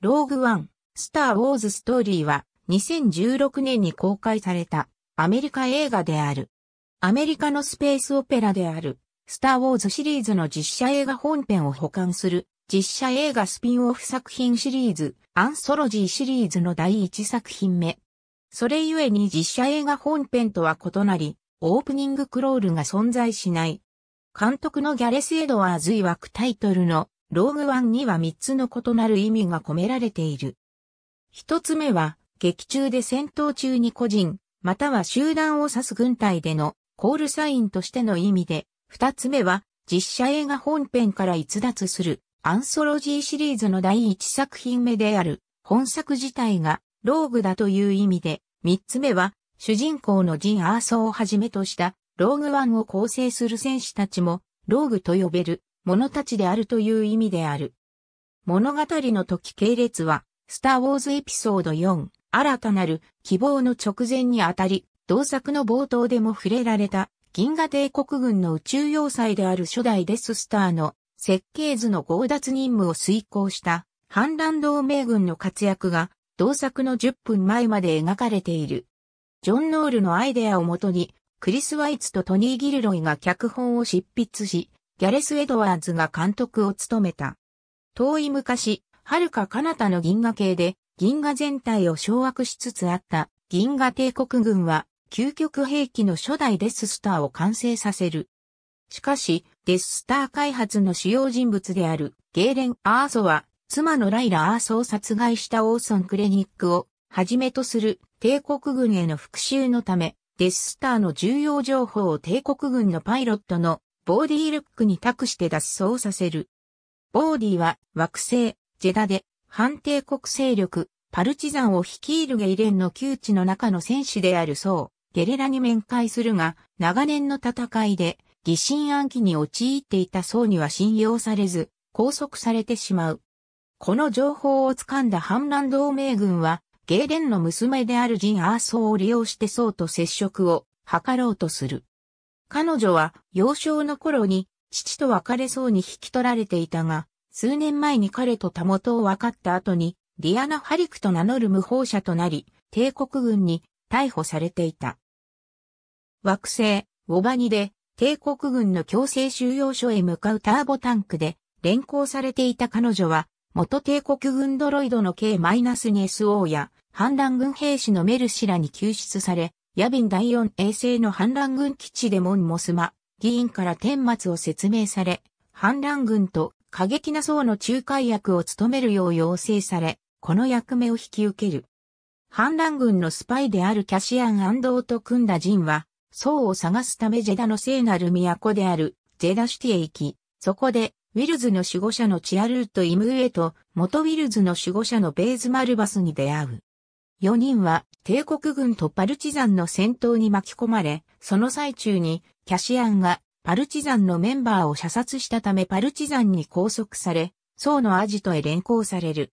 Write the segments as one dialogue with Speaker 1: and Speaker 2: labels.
Speaker 1: ローグワン、スター・ウォーズ・ストーリーは2016年に公開されたアメリカ映画である。アメリカのスペースオペラであるスター・ウォーズシリーズの実写映画本編を保管する実写映画スピンオフ作品シリーズアンソロジーシリーズの第1作品目。それゆえに実写映画本編とは異なり、オープニングクロールが存在しない。監督のギャレス・エドワーズ曰くタイトルのローグワンには三つの異なる意味が込められている。一つ目は、劇中で戦闘中に個人、または集団を指す軍隊でのコールサインとしての意味で、二つ目は、実写映画本編から逸脱するアンソロジーシリーズの第一作品目である本作自体がローグだという意味で、三つ目は主人公のジン・アーソーをはじめとしたローグワンを構成する戦士たちもローグと呼べる者たちであるという意味である。物語の時系列は、スター・ウォーズエピソード4、新たなる希望の直前にあたり、同作の冒頭でも触れられた、銀河帝国軍の宇宙要塞である初代デススターの設計図の強奪任務を遂行した反乱同盟軍の活躍が同作の10分前まで描かれている。ジョン・ノールのアイデアをもとにクリス・ワイツとトニー・ギルロイが脚本を執筆し、ギャレス・エドワーズが監督を務めた。遠い昔、遥か彼方の銀河系で、銀河全体を掌握しつつあった銀河帝国軍は、究極兵器の初代デススターを完成させる。しかし、デススター開発の主要人物であるゲーレン・アーソは、妻のライラ・アーソを殺害したオーソン・クレニックをはじめとする帝国軍への復讐のため、デススターの重要情報を帝国軍のパイロットのボーディー・ルックに託して脱走させる。ボーディは惑星、ジェダで、反帝国勢力、パルチザンを率いるゲイレンの窮地の中の戦士であるそう、ゲレラに面会するが、長年の戦いで、疑心暗鬼に陥っていた層には信用されず、拘束されてしまう。この情報を掴んだ反乱同盟軍は、ゲーレンの娘であるジン・アーソーを利用して僧と接触を図ろうとする。彼女は幼少の頃に父と別れそうに引き取られていたが、数年前に彼とたもとを分かった後に、ディアナ・ハリクと名乗る無法者となり、帝国軍に逮捕されていた。惑星、ウォバニで、帝国軍の強制収容所へ向かうターボタンクで、連行されていた彼女は、元帝国軍ドロイドの K-2SO や、反乱軍兵士のメルシラに救出され、ビン第4衛星の反乱軍基地で門もスマ、議員から顛末を説明され、反乱軍と過激な層の仲介役を務めるよう要請され、この役目を引き受ける。反乱軍のスパイであるキャシアン・アンドーと組んだンは、層を探すためジェダの聖なる都である、ジェダシティへ行き、そこで、ウィルズの守護者のチアルート・イムウエと、元ウィルズの守護者のベーズ・マルバスに出会う。4人は帝国軍とパルチザンの戦闘に巻き込まれ、その最中にキャシアンがパルチザンのメンバーを射殺したためパルチザンに拘束され、僧のアジトへ連行される。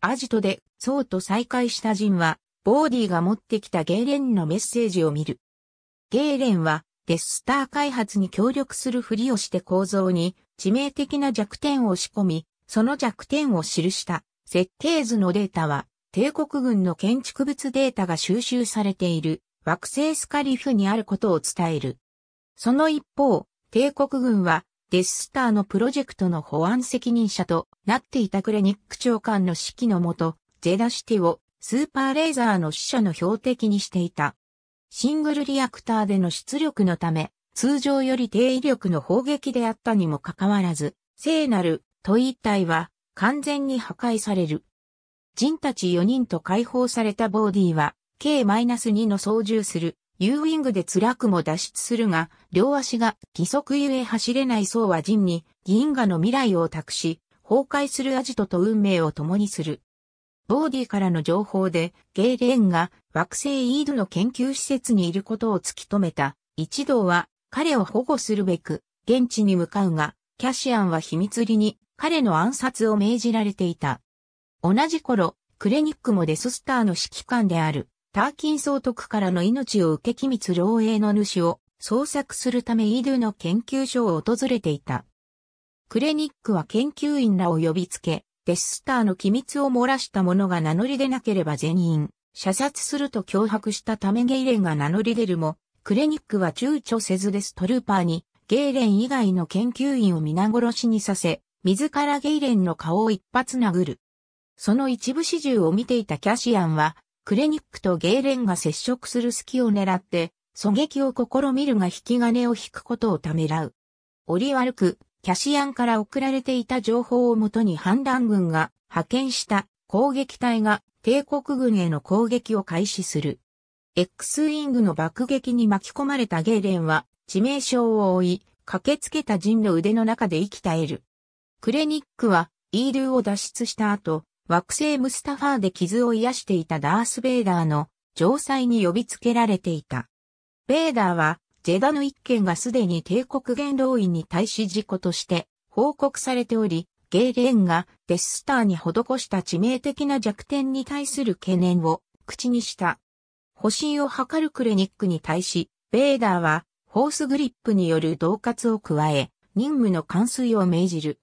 Speaker 1: アジトで僧と再会した人は、ボーディが持ってきたゲーレンのメッセージを見る。ゲーレンはデスター開発に協力するふりをして構造に致命的な弱点を仕込み、その弱点を記した設計図のデータは帝国軍の建築物データが収集されている惑星スカリフにあることを伝える。その一方、帝国軍はデススターのプロジェクトの保安責任者となっていたクレニック長官の指揮のもと、ゼダシティをスーパーレーザーの死者の標的にしていた。シングルリアクターでの出力のため、通常より低威力の砲撃であったにもかかわらず、聖なる、と一体は完全に破壊される。人たち4人と解放されたボーディは、K-2 の操縦する U ウィングで辛くも脱出するが、両足が義足ゆえ走れない層はジンに銀河の未来を託し、崩壊するアジトと運命を共にする。ボーディからの情報で、ゲイレーンが惑星イードの研究施設にいることを突き止めた。一同は彼を保護するべく、現地に向かうが、キャシアンは秘密裏に彼の暗殺を命じられていた。同じ頃、クレニックもデススターの指揮官である、ターキン総督からの命を受け機密漏洩の主を捜索するためイドゥの研究所を訪れていた。クレニックは研究員らを呼びつけ、デススターの機密を漏らした者が名乗り出なければ全員、射殺すると脅迫したためゲイレンが名乗り出るも、クレニックは躊躇せずデストルーパーに、ゲイレン以外の研究員を皆殺しにさせ、自らゲイレンの顔を一発殴る。その一部始終を見ていたキャシアンは、クレニックとゲーレンが接触する隙を狙って、狙撃を試みるが引き金を引くことをためらう。折り悪く、キャシアンから送られていた情報をもとに反乱軍が派遣した攻撃隊が帝国軍への攻撃を開始する。X ウィングの爆撃に巻き込まれたゲーレンは致命傷を負い、駆けつけた陣の腕の中で生き絶える。クレニックは、イールを脱出した後、惑星ムスタファーで傷を癒していたダース・ベイダーの城塞に呼びつけられていた。ベイダーは、ジェダの一件がすでに帝国元老院に対し事故として報告されており、ゲーレンがデススターに施した致命的な弱点に対する懸念を口にした。保身を図るクレニックに対し、ベイダーは、ホースグリップによる恫喝を加え、任務の完遂を命じる。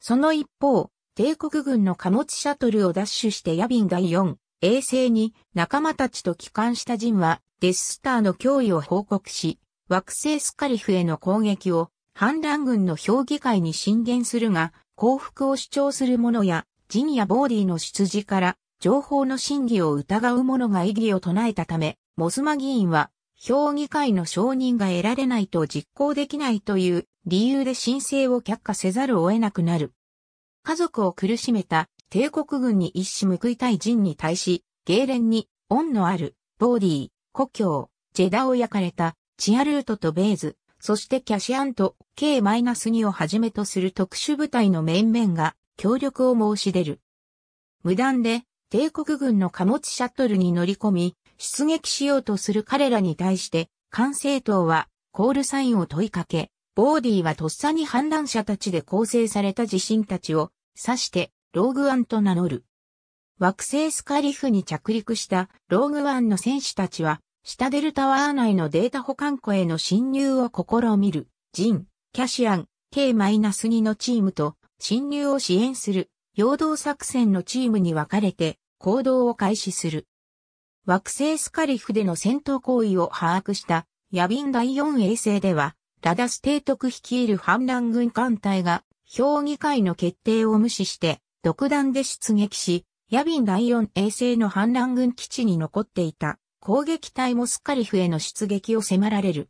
Speaker 1: その一方、帝国軍の貨物シャトルを奪取して夜ン第4、衛星に仲間たちと帰還したジンはデススターの脅威を報告し、惑星スカリフへの攻撃を反乱軍の評議会に進言するが、降伏を主張する者や、ジンやボーディの出自から情報の真偽を疑う者が異議を唱えたため、モスマ議員は評議会の承認が得られないと実行できないという理由で申請を却下せざるを得なくなる。家族を苦しめた帝国軍に一矢報いたい人に対し、ゲーレンに恩のあるボーディー、故郷、ジェダを焼かれたチアルートとベーズ、そしてキャシアンと K-2 をはじめとする特殊部隊の面々が協力を申し出る。無断で帝国軍の貨物シャトルに乗り込み、出撃しようとする彼らに対して、管制塔はコールサインを問いかけ、ボーディはとっさに反乱者たちで構成された地震たちを指してローグワンと名乗る。惑星スカリフに着陸したローグワンの戦士たちは、下デルタワー内のデータ保管庫への侵入を試みる、ジン、キャシアン、K-2 のチームと、侵入を支援する、陽動作戦のチームに分かれて、行動を開始する。惑星スカリフでの戦闘行為を把握した、ヤビン第4衛星では、ラダス提督率いる反乱軍艦隊が、評議会の決定を無視して、独断で出撃し、ヤビン第四衛星の反乱軍基地に残っていた攻撃隊モスカリフへの出撃を迫られる。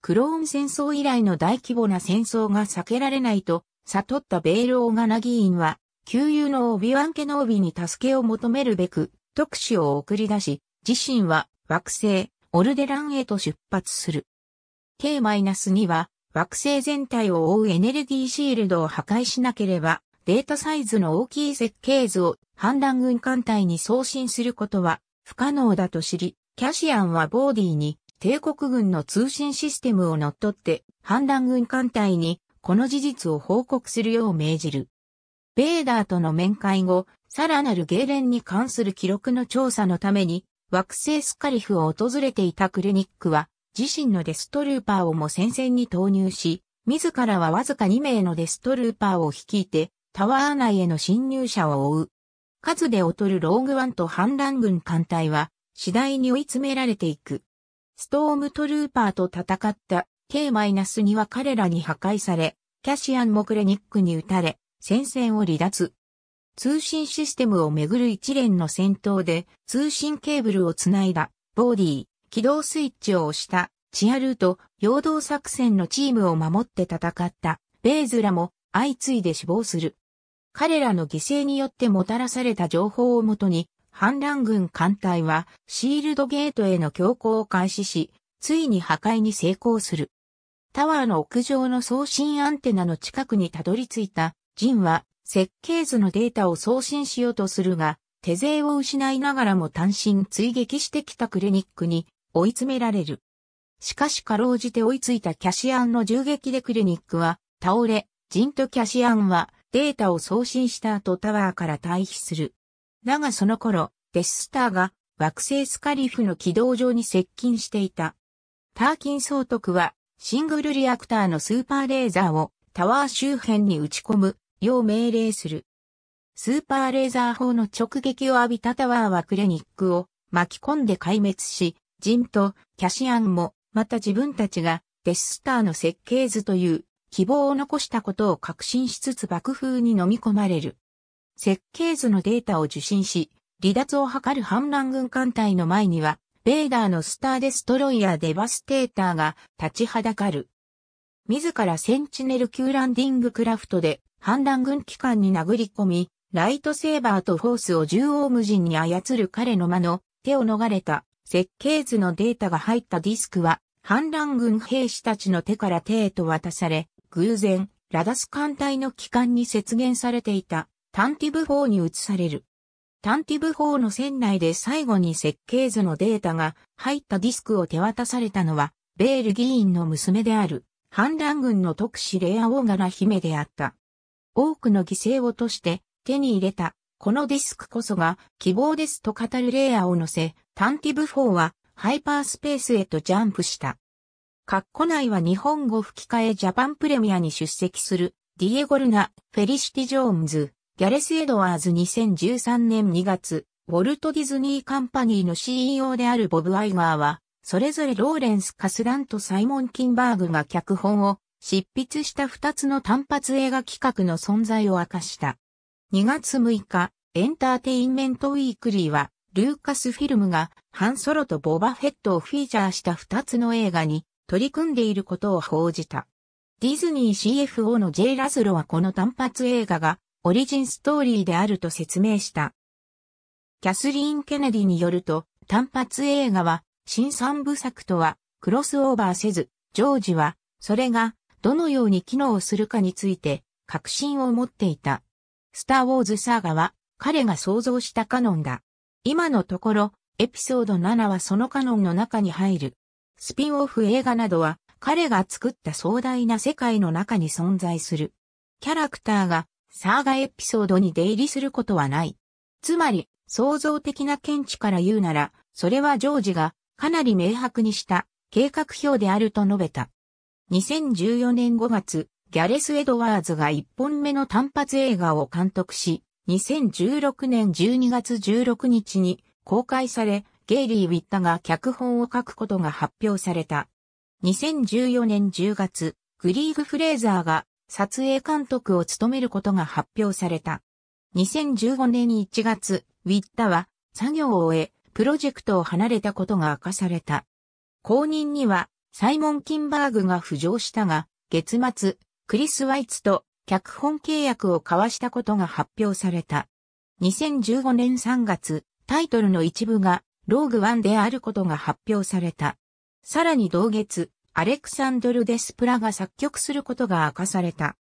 Speaker 1: クローン戦争以来の大規模な戦争が避けられないと悟ったベール・オーガナ議員は、旧友のオビワン・ケノービに助けを求めるべく、特使を送り出し、自身は惑星、オルデランへと出発する。K-2 は惑星全体を覆うエネルギーシールドを破壊しなければデータサイズの大きい設計図を反乱軍艦隊に送信することは不可能だと知り、キャシアンはボーディに帝国軍の通信システムを乗っ取って反乱軍艦隊にこの事実を報告するよう命じる。ベーダーとの面会後、さらなるゲーレンに関する記録の調査のために惑星スカリフを訪れていたクリニックは自身のデストルーパーをも戦線に投入し、自らはわずか2名のデストルーパーを率いて、タワー内への侵入者を追う。数で劣るローグワンと反乱軍艦隊は、次第に追い詰められていく。ストームトルーパーと戦った K-2 は彼らに破壊され、キャシアンモクレニックに撃たれ、戦線を離脱。通信システムをめぐる一連の戦闘で通信ケーブルをつないだボーディー、起動スイッチを押したチアルート、陽動作戦のチームを守って戦ったベーズらも相次いで死亡する。彼らの犠牲によってもたらされた情報をもとに、反乱軍艦隊はシールドゲートへの強行を開始し、ついに破壊に成功する。タワーの屋上の送信アンテナの近くにたどり着いたジンは設計図のデータを送信しようとするが、手勢を失いながらも単身追撃してきたクリニックに追い詰められる。しかしかろうじて追いついたキャシアンの銃撃でクリニックは倒れ、ジンとキャシアンはデータを送信した後タワーから退避する。だがその頃、デススターが惑星スカリフの軌道上に接近していた。ターキン総督はシングルリアクターのスーパーレーザーをタワー周辺に打ち込むよう命令する。スーパーレーザー砲の直撃を浴びたタワーはクレニックを巻き込んで壊滅し、ジンとキャシアンも、また自分たちがデススターの設計図という希望を残したことを確信しつつ爆風に飲み込まれる。設計図のデータを受信し、離脱を図る反乱軍艦隊の前には、ベーダーのスターデストロイヤーデバステーターが立ちはだかる。自らセンチネル級ランディングクラフトで反乱軍機関に殴り込み、ライトセーバーとフォースを縦横無尽に操る彼の間の手を逃れた設計図のデータが入ったディスクは、反乱軍兵士たちの手から手へと渡され、偶然、ラダス艦隊の機関に接現されていた、タンティブ4に移される。タンティブ4の船内で最後に設計図のデータが入ったディスクを手渡されたのは、ベール議員の娘である、反乱軍の特使レアオーガ姫であった。多くの犠牲を落として手に入れたこのディスクこそが希望ですと語るレイヤーを乗せ、タンティブ4はハイパースペースへとジャンプした。カッコ内は日本語吹き替えジャパンプレミアに出席する、ディエゴルナ、フェリシティ・ジョーンズ、ギャレス・エドワーズ2013年2月、ウォルト・ディズニー・カンパニーの CEO であるボブ・アイガーは、それぞれローレンス・カスランとサイモン・キンバーグが脚本を執筆した二つの単発映画企画の存在を明かした。2月6日、エンターテインメントウィークリーは、ルーカスフィルムが、ハンソロとボバフェットをフィーチャーした2つの映画に、取り組んでいることを報じた。ディズニー CFO の J. ラズロはこの単発映画が、オリジンストーリーであると説明した。キャスリーン・ケネディによると、単発映画は、新三部作とは、クロスオーバーせず、ジョージは、それが、どのように機能するかについて、確信を持っていた。スターウォーズサーガは彼が創造したカノンだ。今のところ、エピソード7はそのカノンの中に入る。スピンオフ映画などは彼が作った壮大な世界の中に存在する。キャラクターがサーガエピソードに出入りすることはない。つまり、創造的な見地から言うなら、それはジョージがかなり明白にした計画表であると述べた。2014年5月、ギャレス・エドワーズが1本目の単発映画を監督し、2016年12月16日に公開され、ゲイリー・ウィッタが脚本を書くことが発表された。2014年10月、グリーグ・フレーザーが撮影監督を務めることが発表された。2015年1月、ウィッタは作業を終え、プロジェクトを離れたことが明かされた。後任には、サイモン・キンバーグが浮上したが、月末、クリス・ワイツと脚本契約を交わしたことが発表された。2015年3月、タイトルの一部がローグワンであることが発表された。さらに同月、アレクサンドル・デスプラが作曲することが明かされた。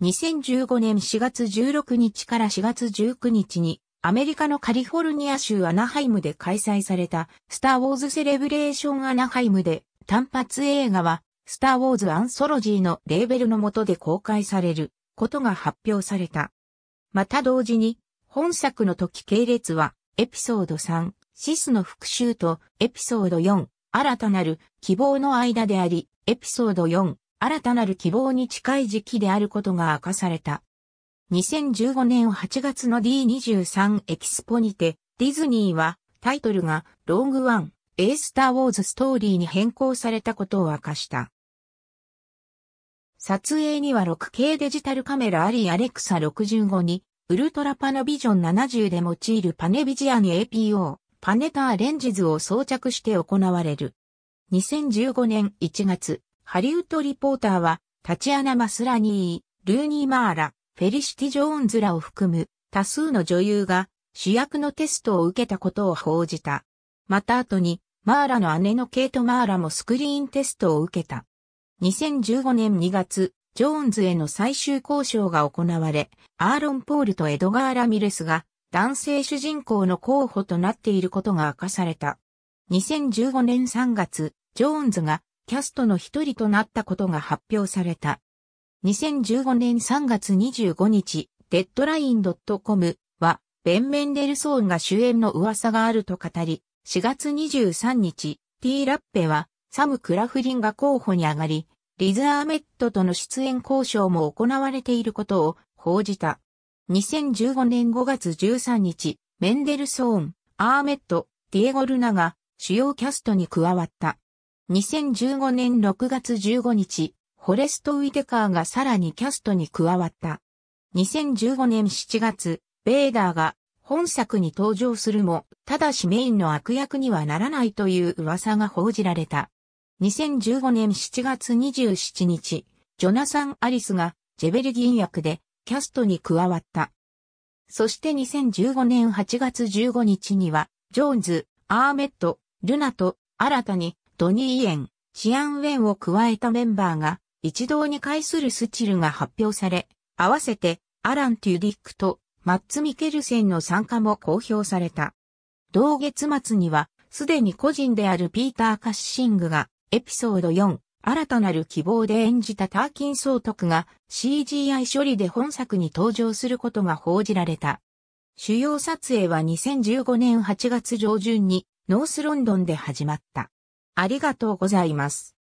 Speaker 1: 2015年4月16日から4月19日に、アメリカのカリフォルニア州アナハイムで開催された、スター・ウォーズ・セレブレーション・アナハイムで、単発映画は、スター・ウォーズ・アンソロジーのレーベルの下で公開されることが発表された。また同時に、本作の時系列は、エピソード3、シスの復讐と、エピソード4、新たなる希望の間であり、エピソード4、新たなる希望に近い時期であることが明かされた。2015年8月の D23 エキスポにて、ディズニーはタイトルがロングワン、A スター・ウォーズ・ストーリーに変更されたことを明かした。撮影には 6K デジタルカメラありアレクサ65に、ウルトラパナビジョン70で用いるパネビジアに APO、パネターレンジズを装着して行われる。2015年1月、ハリウッドリポーターは、タチアナ・マスラニー、ルーニー・マーラ、フェリシティ・ジョーンズらを含む多数の女優が主役のテストを受けたことを報じた。また後に、マーラの姉のケイト・マーラもスクリーンテストを受けた。2015年2月、ジョーンズへの最終交渉が行われ、アーロン・ポールとエドガー・ラミレスが男性主人公の候補となっていることが明かされた。2015年3月、ジョーンズがキャストの一人となったことが発表された。2015年3月25日、デッドライン .com は、ベン・メンデルソーンが主演の噂があると語り、4月23日、ーラッペは、サム・クラフリンが候補に上がり、リズ・アーメットとの出演交渉も行われていることを報じた。2015年5月13日、メンデルソーン、アーメット、ディエゴ・ルナが主要キャストに加わった。2015年6月15日、ホレスト・ウィテカーがさらにキャストに加わった。2015年7月、ベーダーが本作に登場するも、ただしメインの悪役にはならないという噂が報じられた。2015年7月27日、ジョナサン・アリスがジェベルギン役でキャストに加わった。そして2015年8月15日には、ジョーンズ、アーメット、ルナと新たにドニー・イエン、シアン・ウェンを加えたメンバーが一堂に会するスチルが発表され、合わせてアラン・テュディックとマッツ・ミケルセンの参加も公表された。同月末には、すでに個人であるピーター・カッシングが、エピソード4、新たなる希望で演じたターキン総督が CGI 処理で本作に登場することが報じられた。主要撮影は2015年8月上旬にノースロンドンで始まった。ありがとうございます。